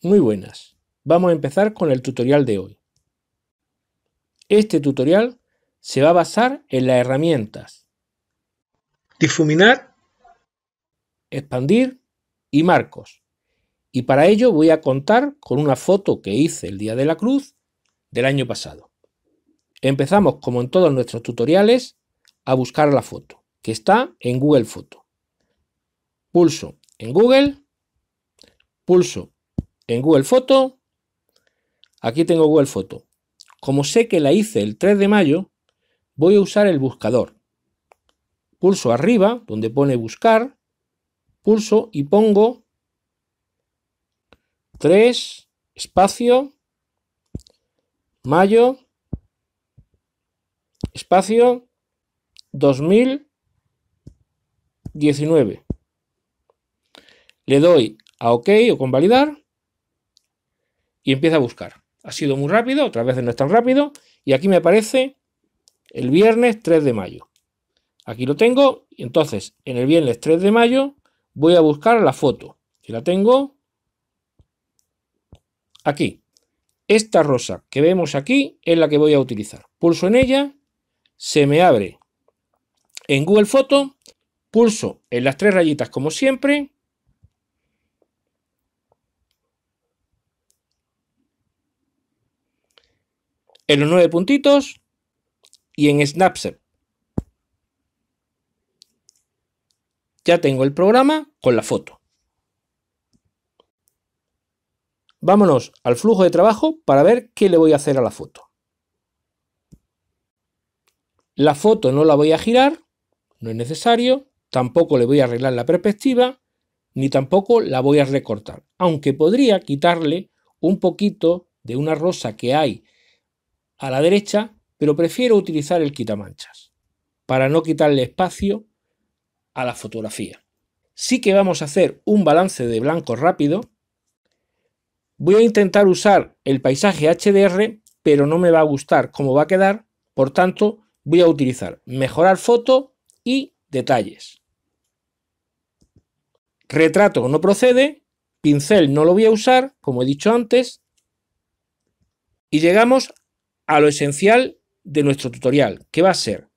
Muy buenas, vamos a empezar con el tutorial de hoy. Este tutorial se va a basar en las herramientas difuminar, expandir y marcos. Y para ello voy a contar con una foto que hice el día de la cruz del año pasado. Empezamos, como en todos nuestros tutoriales, a buscar la foto, que está en Google Foto. Pulso en Google, pulso en Google Foto. Aquí tengo Google Foto. Como sé que la hice el 3 de mayo, voy a usar el buscador. Pulso arriba, donde pone buscar, pulso y pongo 3, espacio, mayo, espacio, 2019. Le doy a OK o convalidar y empieza a buscar. Ha sido muy rápido, otras veces no es tan rápido, y aquí me aparece el viernes 3 de mayo. Aquí lo tengo, y entonces en el viernes 3 de mayo voy a buscar la foto, que la tengo aquí. Esta rosa que vemos aquí es la que voy a utilizar. Pulso en ella, se me abre en Google Foto, pulso en las tres rayitas como siempre, en los nueve puntitos y en Snapchat. Ya tengo el programa con la foto. Vámonos al flujo de trabajo para ver qué le voy a hacer a la foto. La foto no la voy a girar, no es necesario, tampoco le voy a arreglar la perspectiva, ni tampoco la voy a recortar, aunque podría quitarle un poquito de una rosa que hay a la derecha, pero prefiero utilizar el quitamanchas para no quitarle espacio a la fotografía. Sí que vamos a hacer un balance de blanco rápido. Voy a intentar usar el paisaje HDR, pero no me va a gustar cómo va a quedar. Por tanto, voy a utilizar mejorar foto y detalles. Retrato no procede, pincel no lo voy a usar, como he dicho antes. Y llegamos a lo esencial de nuestro tutorial, que va a ser,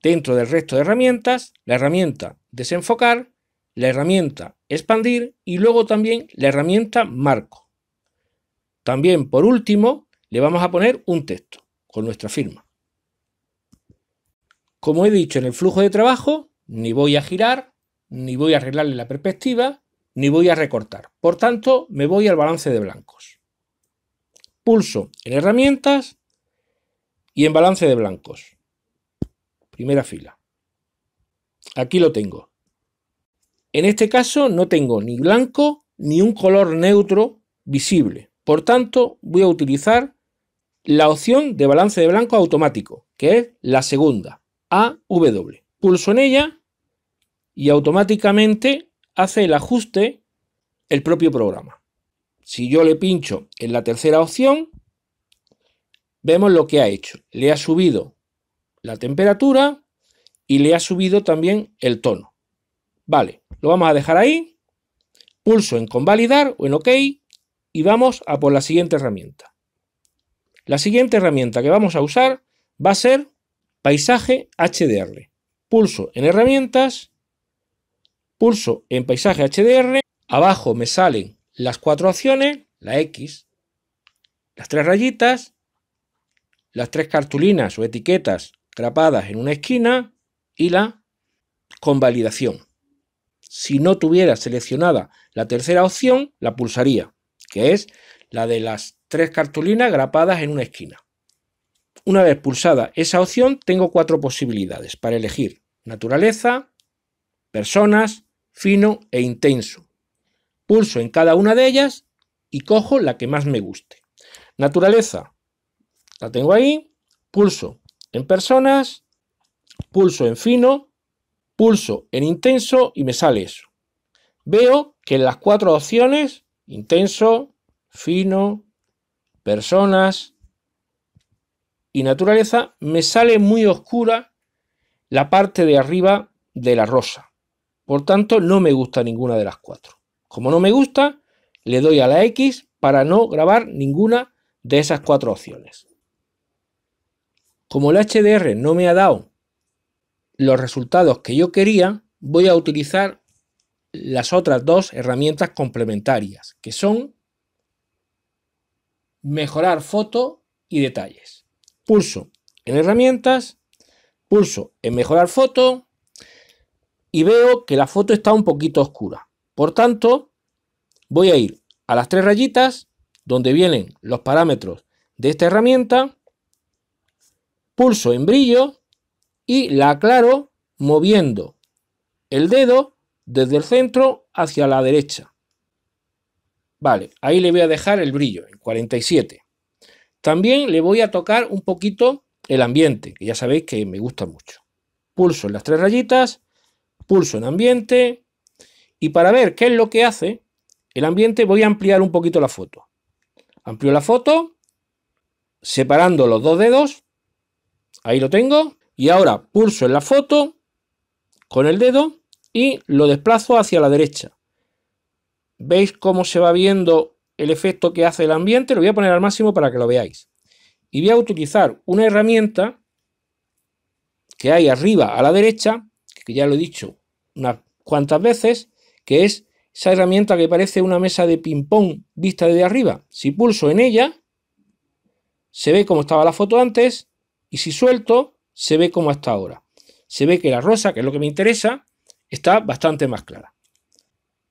dentro del resto de herramientas, la herramienta desenfocar, la herramienta expandir y luego también la herramienta marco. También, por último, le vamos a poner un texto con nuestra firma. Como he dicho en el flujo de trabajo, ni voy a girar, ni voy a arreglarle la perspectiva, ni voy a recortar. Por tanto, me voy al balance de blancos. Pulso en herramientas y en balance de blancos. Primera fila. Aquí lo tengo. En este caso no tengo ni blanco ni un color neutro visible. Por tanto, voy a utilizar la opción de balance de blanco automático, que es la segunda, AW. Pulso en ella y automáticamente hace el ajuste el propio programa. Si yo le pincho en la tercera opción, Vemos lo que ha hecho. Le ha subido la temperatura y le ha subido también el tono. Vale, lo vamos a dejar ahí. Pulso en convalidar o en OK y vamos a por la siguiente herramienta. La siguiente herramienta que vamos a usar va a ser paisaje HDR. Pulso en herramientas, pulso en paisaje HDR, abajo me salen las cuatro opciones, la X, las tres rayitas, las tres cartulinas o etiquetas grapadas en una esquina y la convalidación. Si no tuviera seleccionada la tercera opción, la pulsaría, que es la de las tres cartulinas grapadas en una esquina. Una vez pulsada esa opción, tengo cuatro posibilidades para elegir. Naturaleza, personas, fino e intenso. Pulso en cada una de ellas y cojo la que más me guste. Naturaleza. La tengo ahí, pulso en personas, pulso en fino, pulso en intenso y me sale eso. Veo que en las cuatro opciones, intenso, fino, personas y naturaleza, me sale muy oscura la parte de arriba de la rosa. Por tanto, no me gusta ninguna de las cuatro. Como no me gusta, le doy a la X para no grabar ninguna de esas cuatro opciones como el HDR no me ha dado los resultados que yo quería, voy a utilizar las otras dos herramientas complementarias, que son mejorar foto y detalles. Pulso en herramientas, pulso en mejorar foto y veo que la foto está un poquito oscura. Por tanto, voy a ir a las tres rayitas donde vienen los parámetros de esta herramienta pulso en brillo y la aclaro moviendo el dedo desde el centro hacia la derecha. Vale, ahí le voy a dejar el brillo, en 47. También le voy a tocar un poquito el ambiente, que ya sabéis que me gusta mucho. Pulso en las tres rayitas, pulso en ambiente, y para ver qué es lo que hace el ambiente voy a ampliar un poquito la foto. Amplio la foto, separando los dos dedos, Ahí lo tengo. Y ahora pulso en la foto con el dedo y lo desplazo hacia la derecha. ¿Veis cómo se va viendo el efecto que hace el ambiente? Lo voy a poner al máximo para que lo veáis. Y voy a utilizar una herramienta que hay arriba a la derecha, que ya lo he dicho unas cuantas veces, que es esa herramienta que parece una mesa de ping-pong vista desde arriba. Si pulso en ella, se ve cómo estaba la foto antes y si suelto, se ve como hasta ahora. Se ve que la rosa, que es lo que me interesa, está bastante más clara.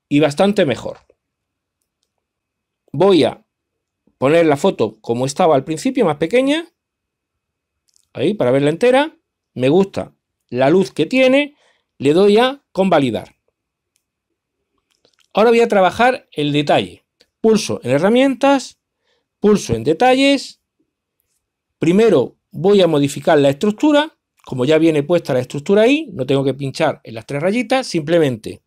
Y bastante mejor. Voy a poner la foto como estaba al principio, más pequeña. Ahí, para verla entera. Me gusta la luz que tiene. Le doy a convalidar. Ahora voy a trabajar el detalle. Pulso en herramientas, pulso en detalles. Primero voy a modificar la estructura. Como ya viene puesta la estructura ahí, no tengo que pinchar en las tres rayitas, simplemente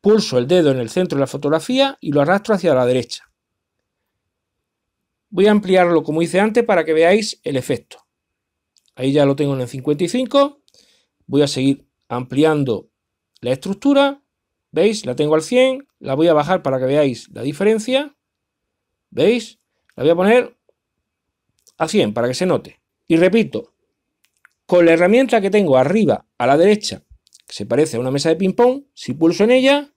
pulso el dedo en el centro de la fotografía y lo arrastro hacia la derecha. Voy a ampliarlo como hice antes para que veáis el efecto. Ahí ya lo tengo en el 55. Voy a seguir ampliando la estructura. ¿Veis? La tengo al 100. La voy a bajar para que veáis la diferencia. ¿Veis? La voy a poner a 100 para que se note. Y repito, con la herramienta que tengo arriba a la derecha, que se parece a una mesa de ping-pong, si pulso en ella,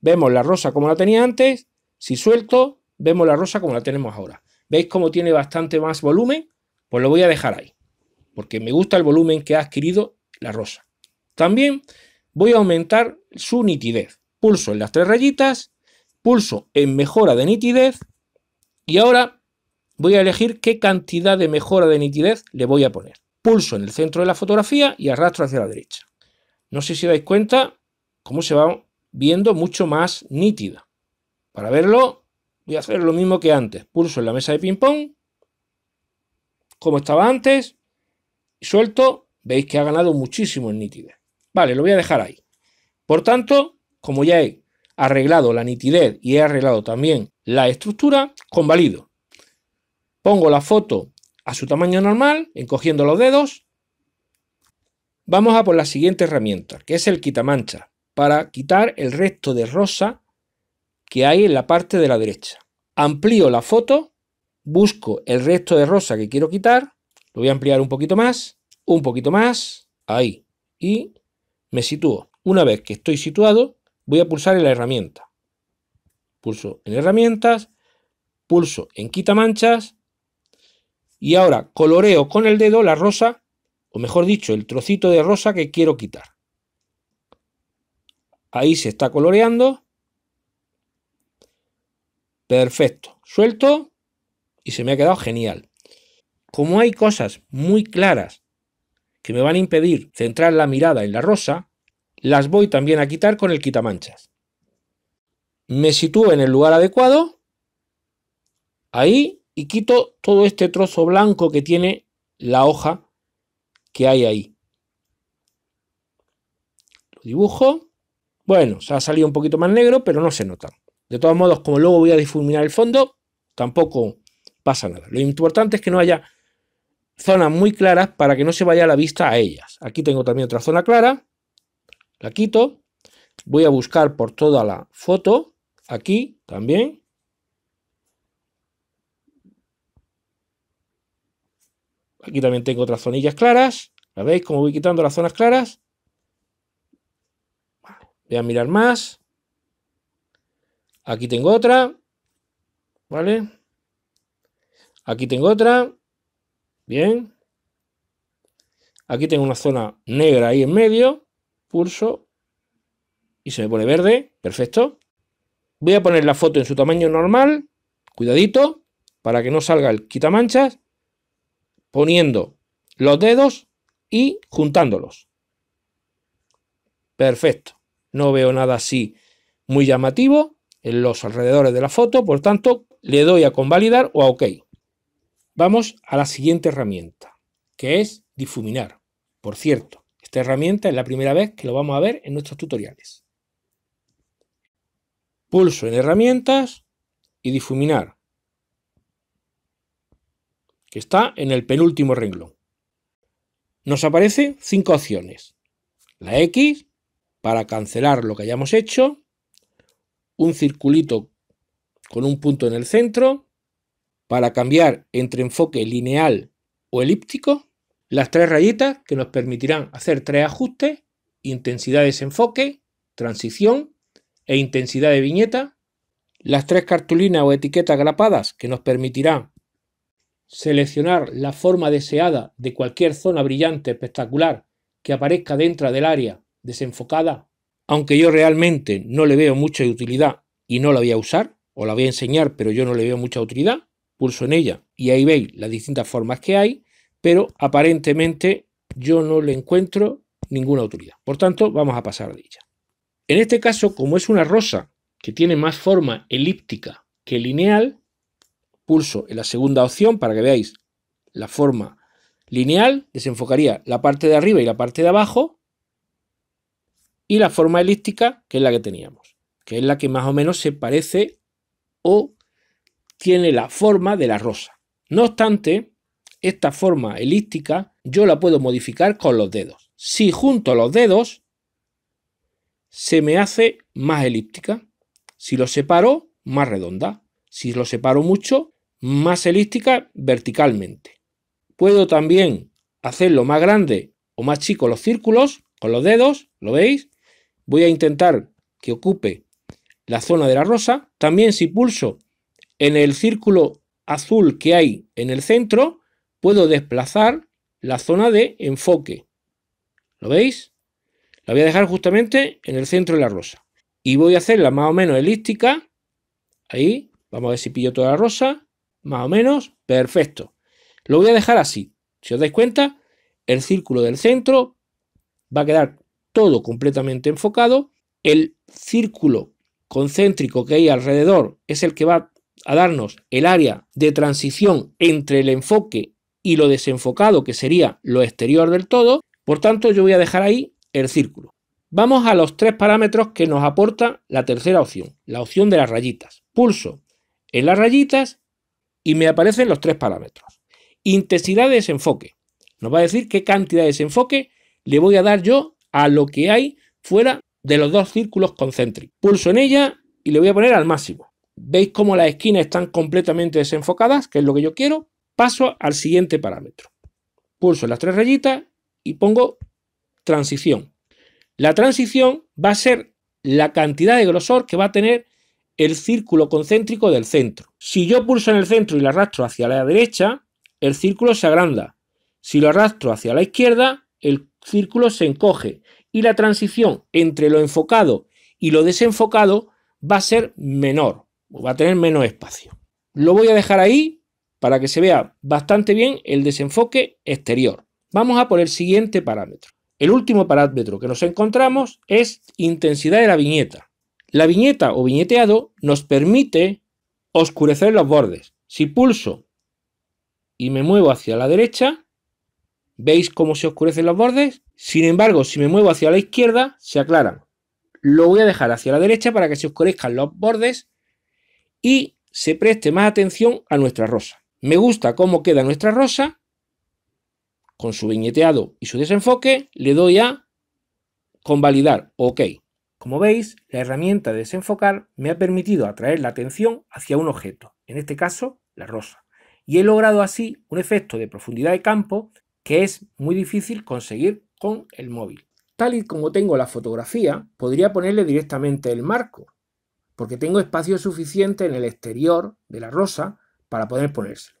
vemos la rosa como la tenía antes, si suelto, vemos la rosa como la tenemos ahora. ¿Veis cómo tiene bastante más volumen? Pues lo voy a dejar ahí, porque me gusta el volumen que ha adquirido la rosa. También voy a aumentar su nitidez. Pulso en las tres rayitas, pulso en mejora de nitidez y ahora voy a elegir qué cantidad de mejora de nitidez le voy a poner. Pulso en el centro de la fotografía y arrastro hacia la derecha. No sé si dais cuenta cómo se va viendo mucho más nítida. Para verlo voy a hacer lo mismo que antes. Pulso en la mesa de ping pong, como estaba antes, y suelto, veis que ha ganado muchísimo en nitidez. Vale, lo voy a dejar ahí. Por tanto, como ya he arreglado la nitidez y he arreglado también la estructura, convalido. Pongo la foto a su tamaño normal, encogiendo los dedos. Vamos a por la siguiente herramienta, que es el quitamancha, para quitar el resto de rosa que hay en la parte de la derecha. Amplío la foto, busco el resto de rosa que quiero quitar, lo voy a ampliar un poquito más, un poquito más, ahí, y me sitúo. Una vez que estoy situado, voy a pulsar en la herramienta. Pulso en herramientas, pulso en quitamanchas y ahora coloreo con el dedo la rosa, o mejor dicho, el trocito de rosa que quiero quitar. Ahí se está coloreando. Perfecto. Suelto y se me ha quedado genial. Como hay cosas muy claras que me van a impedir centrar la mirada en la rosa, las voy también a quitar con el quitamanchas. Me sitúo en el lugar adecuado. Ahí y quito todo este trozo blanco que tiene la hoja que hay ahí. Lo dibujo. Bueno, se ha salido un poquito más negro, pero no se nota. De todos modos, como luego voy a difuminar el fondo, tampoco pasa nada. Lo importante es que no haya zonas muy claras para que no se vaya la vista a ellas. Aquí tengo también otra zona clara. La quito. Voy a buscar por toda la foto. Aquí también. Aquí también tengo otras zonillas claras. ¿La veis? Como voy quitando las zonas claras. Voy a mirar más. Aquí tengo otra. ¿Vale? Aquí tengo otra. Bien. Aquí tengo una zona negra ahí en medio. Pulso. Y se me pone verde. Perfecto. Voy a poner la foto en su tamaño normal. Cuidadito. Para que no salga el quitamanchas poniendo los dedos y juntándolos. Perfecto. No veo nada así muy llamativo en los alrededores de la foto, por tanto, le doy a convalidar o a OK. Vamos a la siguiente herramienta, que es difuminar. Por cierto, esta herramienta es la primera vez que lo vamos a ver en nuestros tutoriales. Pulso en herramientas y difuminar que está en el penúltimo renglón. Nos aparecen cinco opciones. La X para cancelar lo que hayamos hecho, un circulito con un punto en el centro, para cambiar entre enfoque lineal o elíptico, las tres rayitas que nos permitirán hacer tres ajustes, intensidad de desenfoque, transición e intensidad de viñeta, las tres cartulinas o etiquetas grapadas que nos permitirán seleccionar la forma deseada de cualquier zona brillante espectacular que aparezca dentro del área desenfocada, aunque yo realmente no le veo mucha utilidad y no la voy a usar, o la voy a enseñar, pero yo no le veo mucha utilidad, pulso en ella y ahí veis las distintas formas que hay, pero aparentemente yo no le encuentro ninguna utilidad. Por tanto, vamos a pasar de ella. En este caso, como es una rosa que tiene más forma elíptica que lineal, pulso en la segunda opción para que veáis la forma lineal, desenfocaría la parte de arriba y la parte de abajo, y la forma elíptica, que es la que teníamos, que es la que más o menos se parece o tiene la forma de la rosa. No obstante, esta forma elíptica yo la puedo modificar con los dedos. Si junto los dedos, se me hace más elíptica. Si lo separo, más redonda. Si lo separo mucho, más elíptica verticalmente. Puedo también hacerlo más grande o más chico los círculos con los dedos, ¿lo veis? Voy a intentar que ocupe la zona de la rosa. También si pulso en el círculo azul que hay en el centro, puedo desplazar la zona de enfoque. ¿Lo veis? La voy a dejar justamente en el centro de la rosa. Y voy a hacerla más o menos elíptica. Ahí, vamos a ver si pillo toda la rosa más o menos, perfecto. Lo voy a dejar así. Si os dais cuenta, el círculo del centro va a quedar todo completamente enfocado. El círculo concéntrico que hay alrededor es el que va a darnos el área de transición entre el enfoque y lo desenfocado, que sería lo exterior del todo. Por tanto, yo voy a dejar ahí el círculo. Vamos a los tres parámetros que nos aporta la tercera opción, la opción de las rayitas. Pulso en las rayitas y me aparecen los tres parámetros. Intensidad de desenfoque. Nos va a decir qué cantidad de desenfoque le voy a dar yo a lo que hay fuera de los dos círculos concéntricos. Pulso en ella y le voy a poner al máximo. Veis cómo las esquinas están completamente desenfocadas, que es lo que yo quiero. Paso al siguiente parámetro. Pulso en las tres rayitas y pongo transición. La transición va a ser la cantidad de grosor que va a tener el círculo concéntrico del centro. Si yo pulso en el centro y lo arrastro hacia la derecha, el círculo se agranda. Si lo arrastro hacia la izquierda, el círculo se encoge y la transición entre lo enfocado y lo desenfocado va a ser menor, va a tener menos espacio. Lo voy a dejar ahí para que se vea bastante bien el desenfoque exterior. Vamos a por el siguiente parámetro. El último parámetro que nos encontramos es intensidad de la viñeta. La viñeta o viñeteado nos permite oscurecer los bordes. Si pulso y me muevo hacia la derecha, ¿veis cómo se oscurecen los bordes? Sin embargo, si me muevo hacia la izquierda, se aclaran. Lo voy a dejar hacia la derecha para que se oscurezcan los bordes y se preste más atención a nuestra rosa. Me gusta cómo queda nuestra rosa. Con su viñeteado y su desenfoque, le doy a convalidar. OK. Como veis, la herramienta de desenfocar me ha permitido atraer la atención hacia un objeto, en este caso la rosa, y he logrado así un efecto de profundidad de campo que es muy difícil conseguir con el móvil. Tal y como tengo la fotografía, podría ponerle directamente el marco, porque tengo espacio suficiente en el exterior de la rosa para poder ponérselo.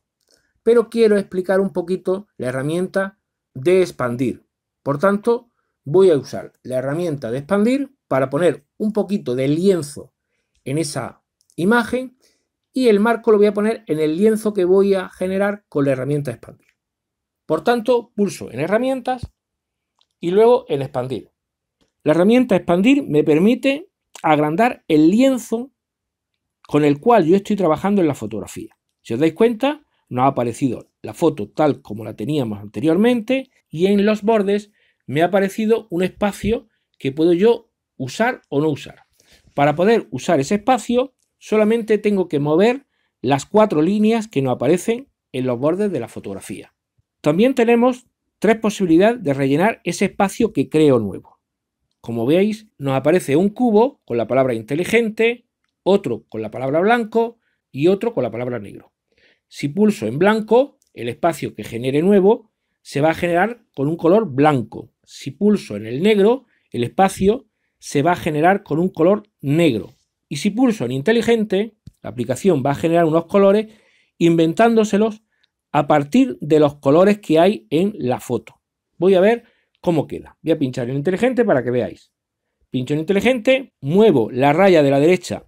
Pero quiero explicar un poquito la herramienta de expandir. Por tanto, voy a usar la herramienta de expandir para poner un poquito de lienzo en esa imagen y el marco lo voy a poner en el lienzo que voy a generar con la herramienta expandir. Por tanto, pulso en herramientas y luego en expandir. La herramienta expandir me permite agrandar el lienzo con el cual yo estoy trabajando en la fotografía. Si os dais cuenta, nos ha aparecido la foto tal como la teníamos anteriormente y en los bordes me ha aparecido un espacio que puedo yo usar o no usar. Para poder usar ese espacio, solamente tengo que mover las cuatro líneas que nos aparecen en los bordes de la fotografía. También tenemos tres posibilidades de rellenar ese espacio que creo nuevo. Como veis, nos aparece un cubo con la palabra inteligente, otro con la palabra blanco y otro con la palabra negro. Si pulso en blanco, el espacio que genere nuevo se va a generar con un color blanco. Si pulso en el negro, el espacio se va a generar con un color negro. Y si pulso en inteligente, la aplicación va a generar unos colores inventándoselos a partir de los colores que hay en la foto. Voy a ver cómo queda. Voy a pinchar en inteligente para que veáis. Pincho en inteligente, muevo la raya de la derecha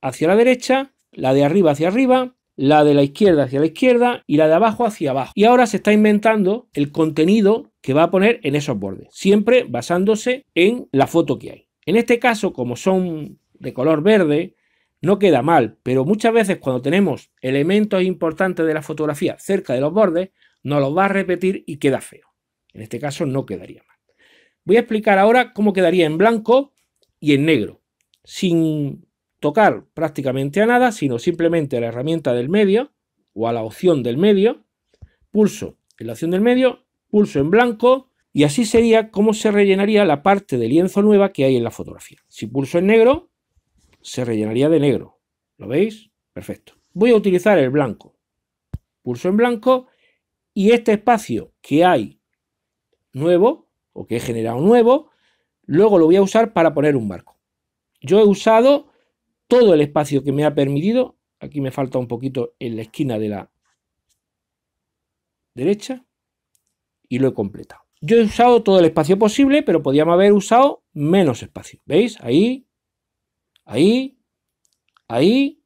hacia la derecha, la de arriba hacia arriba, la de la izquierda hacia la izquierda y la de abajo hacia abajo. Y ahora se está inventando el contenido que va a poner en esos bordes, siempre basándose en la foto que hay. En este caso, como son de color verde, no queda mal, pero muchas veces cuando tenemos elementos importantes de la fotografía cerca de los bordes, nos los va a repetir y queda feo. En este caso no quedaría mal. Voy a explicar ahora cómo quedaría en blanco y en negro, sin tocar prácticamente a nada, sino simplemente a la herramienta del medio o a la opción del medio. Pulso en la opción del medio pulso en blanco y así sería como se rellenaría la parte de lienzo nueva que hay en la fotografía. Si pulso en negro, se rellenaría de negro. ¿Lo veis? Perfecto. Voy a utilizar el blanco. Pulso en blanco y este espacio que hay nuevo o que he generado nuevo, luego lo voy a usar para poner un marco. Yo he usado todo el espacio que me ha permitido, aquí me falta un poquito en la esquina de la derecha, y lo he completado. Yo he usado todo el espacio posible, pero podíamos haber usado menos espacio. ¿Veis? Ahí, ahí, ahí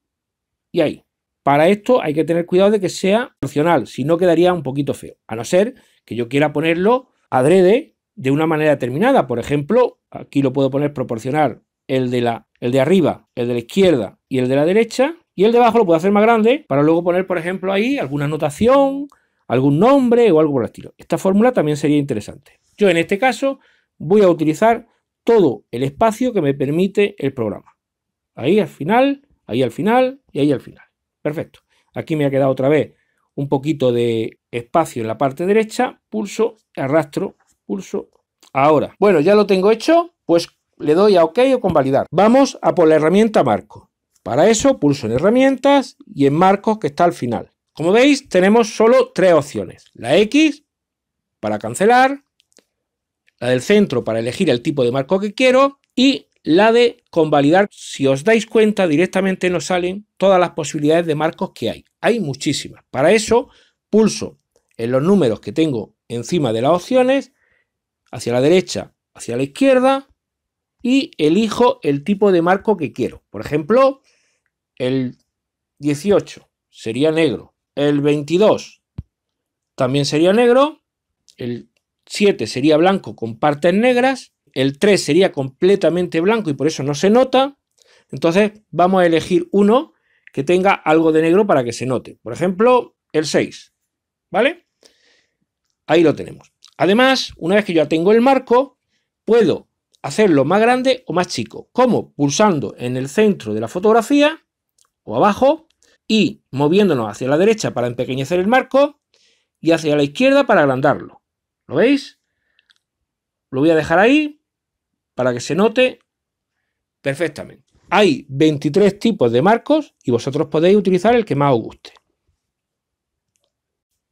y ahí. Para esto hay que tener cuidado de que sea opcional, si no quedaría un poquito feo. A no ser que yo quiera ponerlo adrede de una manera determinada. Por ejemplo, aquí lo puedo poner proporcional: el de, la, el de arriba, el de la izquierda y el de la derecha. Y el de abajo lo puedo hacer más grande para luego poner, por ejemplo, ahí alguna anotación, algún nombre o algo por el estilo. Esta fórmula también sería interesante. Yo en este caso voy a utilizar todo el espacio que me permite el programa. Ahí al final, ahí al final y ahí al final. Perfecto. Aquí me ha quedado otra vez un poquito de espacio en la parte derecha. Pulso, arrastro, pulso. Ahora, bueno, ya lo tengo hecho, pues le doy a OK o con validar. Vamos a por la herramienta marco. Para eso pulso en herramientas y en marcos que está al final. Como veis, tenemos solo tres opciones. La X para cancelar, la del centro para elegir el tipo de marco que quiero y la de convalidar. Si os dais cuenta, directamente nos salen todas las posibilidades de marcos que hay. Hay muchísimas. Para eso, pulso en los números que tengo encima de las opciones, hacia la derecha, hacia la izquierda, y elijo el tipo de marco que quiero. Por ejemplo, el 18 sería negro el 22 también sería negro, el 7 sería blanco con partes negras, el 3 sería completamente blanco y por eso no se nota, entonces vamos a elegir uno que tenga algo de negro para que se note, por ejemplo, el 6, ¿vale? Ahí lo tenemos. Además, una vez que ya tengo el marco, puedo hacerlo más grande o más chico. ¿Cómo? Pulsando en el centro de la fotografía o abajo y moviéndonos hacia la derecha para empequeñecer el marco y hacia la izquierda para agrandarlo. ¿Lo veis? Lo voy a dejar ahí para que se note perfectamente. Hay 23 tipos de marcos y vosotros podéis utilizar el que más os guste.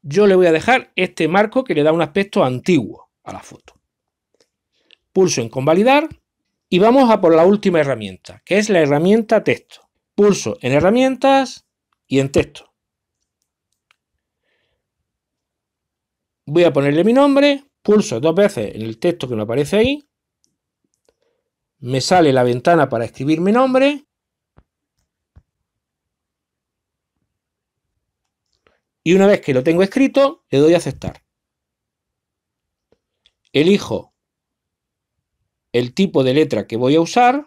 Yo le voy a dejar este marco que le da un aspecto antiguo a la foto. Pulso en convalidar y vamos a por la última herramienta, que es la herramienta texto. Pulso en herramientas y en texto. Voy a ponerle mi nombre, pulso dos veces en el texto que me aparece ahí. Me sale la ventana para escribir mi nombre. Y una vez que lo tengo escrito, le doy a aceptar. Elijo el tipo de letra que voy a usar,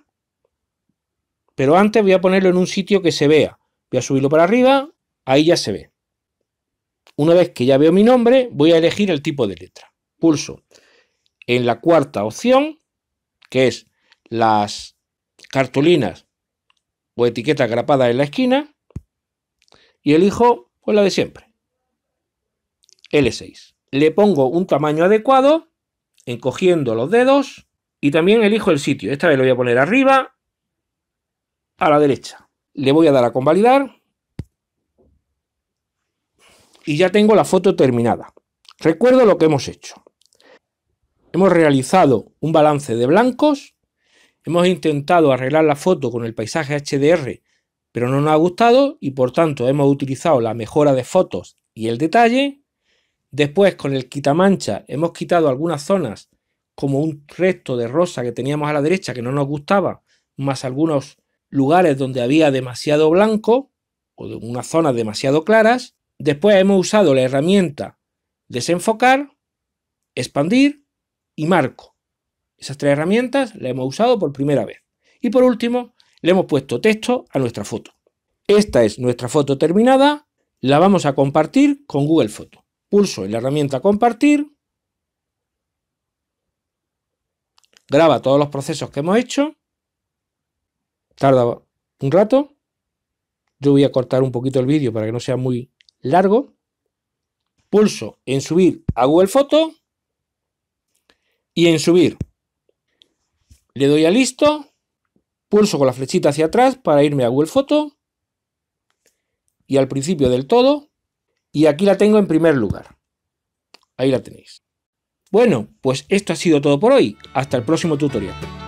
pero antes voy a ponerlo en un sitio que se vea. Voy a subirlo para arriba, ahí ya se ve. Una vez que ya veo mi nombre, voy a elegir el tipo de letra. Pulso en la cuarta opción, que es las cartulinas o etiquetas grapadas en la esquina, y elijo pues la de siempre. L6. Le pongo un tamaño adecuado, encogiendo los dedos, y también elijo el sitio. Esta vez lo voy a poner arriba, a la derecha. Le voy a dar a convalidar. Y ya tengo la foto terminada. Recuerdo lo que hemos hecho. Hemos realizado un balance de blancos. Hemos intentado arreglar la foto con el paisaje HDR, pero no nos ha gustado y por tanto hemos utilizado la mejora de fotos y el detalle. Después con el quitamancha hemos quitado algunas zonas como un resto de rosa que teníamos a la derecha que no nos gustaba, más algunos lugares donde había demasiado blanco o de unas zonas demasiado claras. Después hemos usado la herramienta desenfocar, expandir y marco. Esas tres herramientas las hemos usado por primera vez. Y por último, le hemos puesto texto a nuestra foto. Esta es nuestra foto terminada, la vamos a compartir con Google Foto. Pulso en la herramienta compartir, graba todos los procesos que hemos hecho tarda un rato. Yo voy a cortar un poquito el vídeo para que no sea muy largo. Pulso en subir a Google Foto y en subir. Le doy a listo. Pulso con la flechita hacia atrás para irme a Google Foto y al principio del todo. Y aquí la tengo en primer lugar. Ahí la tenéis. Bueno, pues esto ha sido todo por hoy. Hasta el próximo tutorial.